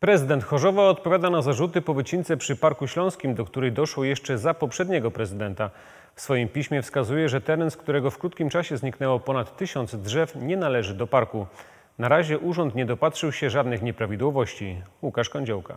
Prezydent Chorzowa odpowiada na zarzuty po wycince przy Parku Śląskim, do której doszło jeszcze za poprzedniego prezydenta. W swoim piśmie wskazuje, że teren, z którego w krótkim czasie zniknęło ponad tysiąc drzew, nie należy do parku. Na razie urząd nie dopatrzył się żadnych nieprawidłowości. Łukasz Kądziołka.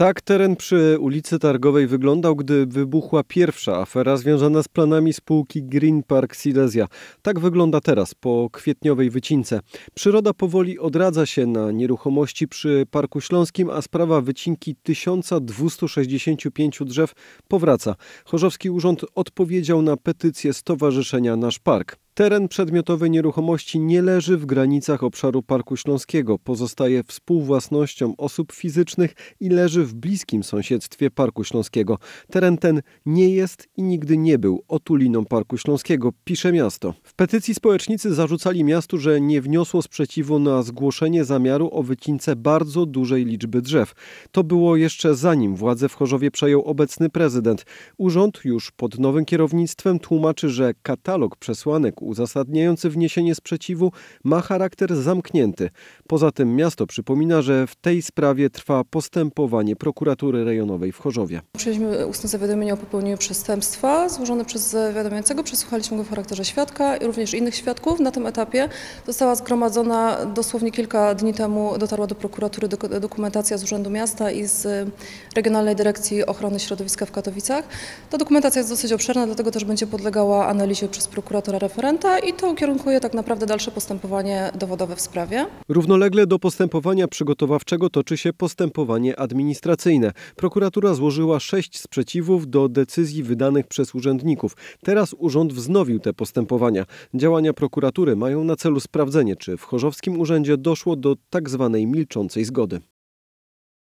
Tak teren przy ulicy Targowej wyglądał, gdy wybuchła pierwsza afera związana z planami spółki Green Park Silesia. Tak wygląda teraz, po kwietniowej wycince. Przyroda powoli odradza się na nieruchomości przy Parku Śląskim, a sprawa wycinki 1265 drzew powraca. Chorzowski Urząd odpowiedział na petycję Stowarzyszenia Nasz Park. Teren przedmiotowej nieruchomości nie leży w granicach obszaru Parku Śląskiego, pozostaje współwłasnością osób fizycznych i leży w bliskim sąsiedztwie Parku Śląskiego. Teren ten nie jest i nigdy nie był otuliną Parku Śląskiego, pisze miasto. W petycji społecznicy zarzucali miastu, że nie wniosło sprzeciwu na zgłoszenie zamiaru o wycince bardzo dużej liczby drzew. To było jeszcze zanim władzę w Chorzowie przejął obecny prezydent. Urząd już pod nowym kierownictwem tłumaczy, że katalog przesłanek uzasadniający wniesienie sprzeciwu ma charakter zamknięty. Poza tym miasto przypomina, że w tej sprawie trwa postępowanie prokuratury rejonowej w Chorzowie. Przyjęliśmy ustne zawiadomienie o popełnieniu przestępstwa złożone przez zawiadamiającego, przesłuchaliśmy go w charakterze świadka i również innych świadków. Na tym etapie została zgromadzona dosłownie kilka dni temu, dotarła do prokuratury dokumentacja z Urzędu Miasta i z Regionalnej Dyrekcji Ochrony Środowiska w Katowicach. Ta dokumentacja jest dosyć obszerna, dlatego też będzie podlegała analizie przez prokuratora referenta i to ukierunkuje tak naprawdę dalsze postępowanie dowodowe w sprawie. Równolegle do postępowania przygotowawczego toczy się postępowanie administracyjne. Prokuratura złożyła sześć sprzeciwów do decyzji wydanych przez urzędników. Teraz urząd wznowił te postępowania. Działania prokuratury mają na celu sprawdzenie, czy w Chorzowskim Urzędzie doszło do tak zwanej milczącej zgody.